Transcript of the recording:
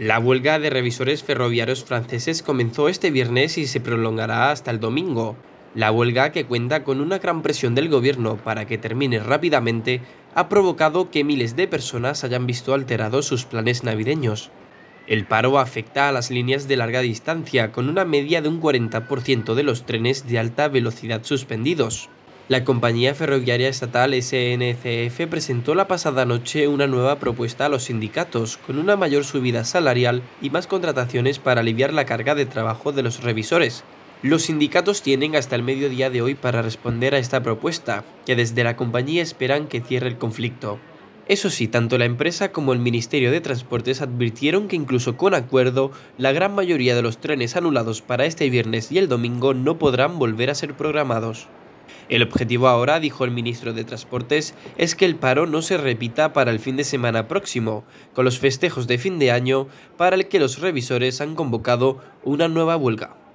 La huelga de revisores ferroviarios franceses comenzó este viernes y se prolongará hasta el domingo. La huelga, que cuenta con una gran presión del gobierno para que termine rápidamente, ha provocado que miles de personas hayan visto alterados sus planes navideños. El paro afecta a las líneas de larga distancia, con una media de un 40% de los trenes de alta velocidad suspendidos. La compañía ferroviaria estatal SNCF presentó la pasada noche una nueva propuesta a los sindicatos, con una mayor subida salarial y más contrataciones para aliviar la carga de trabajo de los revisores. Los sindicatos tienen hasta el mediodía de hoy para responder a esta propuesta, que desde la compañía esperan que cierre el conflicto. Eso sí, tanto la empresa como el Ministerio de Transportes advirtieron que incluso con acuerdo, la gran mayoría de los trenes anulados para este viernes y el domingo no podrán volver a ser programados. El objetivo ahora, dijo el ministro de Transportes, es que el paro no se repita para el fin de semana próximo, con los festejos de fin de año para el que los revisores han convocado una nueva huelga.